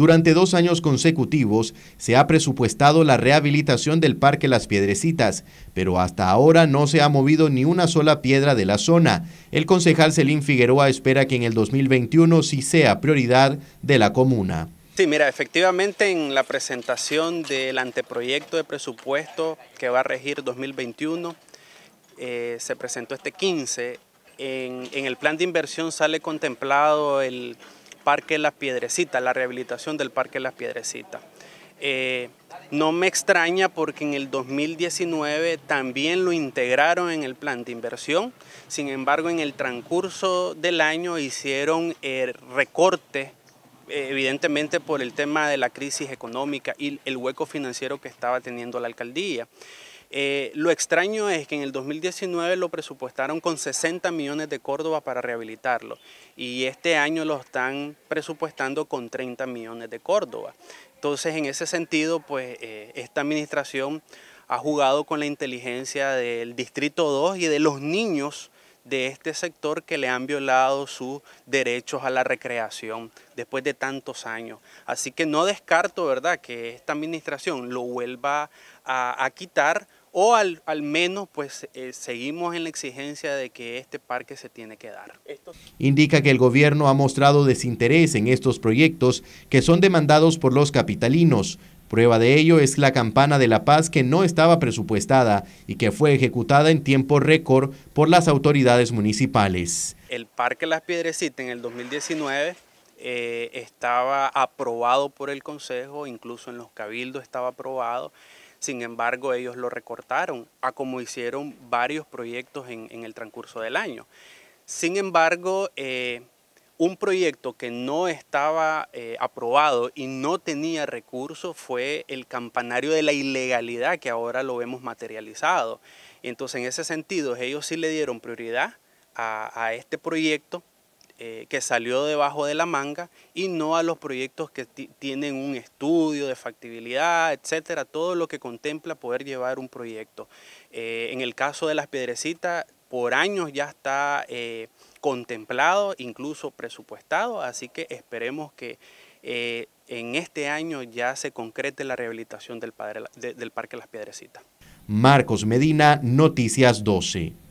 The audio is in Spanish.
Durante dos años consecutivos se ha presupuestado la rehabilitación del Parque Las Piedrecitas, pero hasta ahora no se ha movido ni una sola piedra de la zona. El concejal Celín Figueroa espera que en el 2021 sí sea prioridad de la comuna. Sí, mira, efectivamente en la presentación del anteproyecto de presupuesto que va a regir 2021, eh, se presentó este 15, en el plan de inversión sale contemplado el Parque Las Piedrecitas, la rehabilitación del Parque Las Piedrecitas. Eh, no me extraña porque en el 2019 también lo integraron en el plan de inversión, sin embargo en el transcurso del año hicieron eh, recorte, recortes eh, evidentemente por el tema de la crisis económica y el hueco financiero que estaba teniendo la alcaldía. Eh, lo extraño es que en el 2019 lo presupuestaron con 60 millones de Córdoba para rehabilitarlo y este año lo están presupuestando con 30 millones de Córdoba. Entonces, en ese sentido, pues eh, esta administración ha jugado con la inteligencia del Distrito 2 y de los niños de este sector que le han violado sus derechos a la recreación después de tantos años. Así que no descarto, ¿verdad?, que esta administración lo vuelva a quitar o al, menos pues eh, seguimos en la exigencia de que este parque se tiene que dar. Indica que el gobierno ha mostrado desinterés en estos proyectos que son demandados por los capitalinos. Prueba de ello es la campana de la paz que no estaba presupuestada y que fue ejecutada en tiempo récord por las autoridades municipales. El Parque Las Piedrecitas en el 2019 eh, estaba aprobado por el Consejo, incluso en los cabildos estaba aprobado. Sin embargo, ellos lo recortaron, a como hicieron varios proyectos en, el transcurso del año. Sin embargo, eh, un proyecto que no estaba eh, aprobado y no tenía recursos fue el campanario de la ilegalidad, que ahora lo vemos materializado. Entonces, en ese sentido, ellos sí le dieron prioridad a, a este proyecto eh, que salió debajo de la manga y no a los proyectos que tienen un estudio de factibilidad, etcétera, todo lo que contempla poder llevar un proyecto. Eh, en el caso de las piedrecitas, por años ya está eh, contemplado, incluso presupuestado, así que esperemos que en este año ya se concrete la rehabilitación del, del Parque Las Piedrecitas. Marcos Medina, Noticias 12.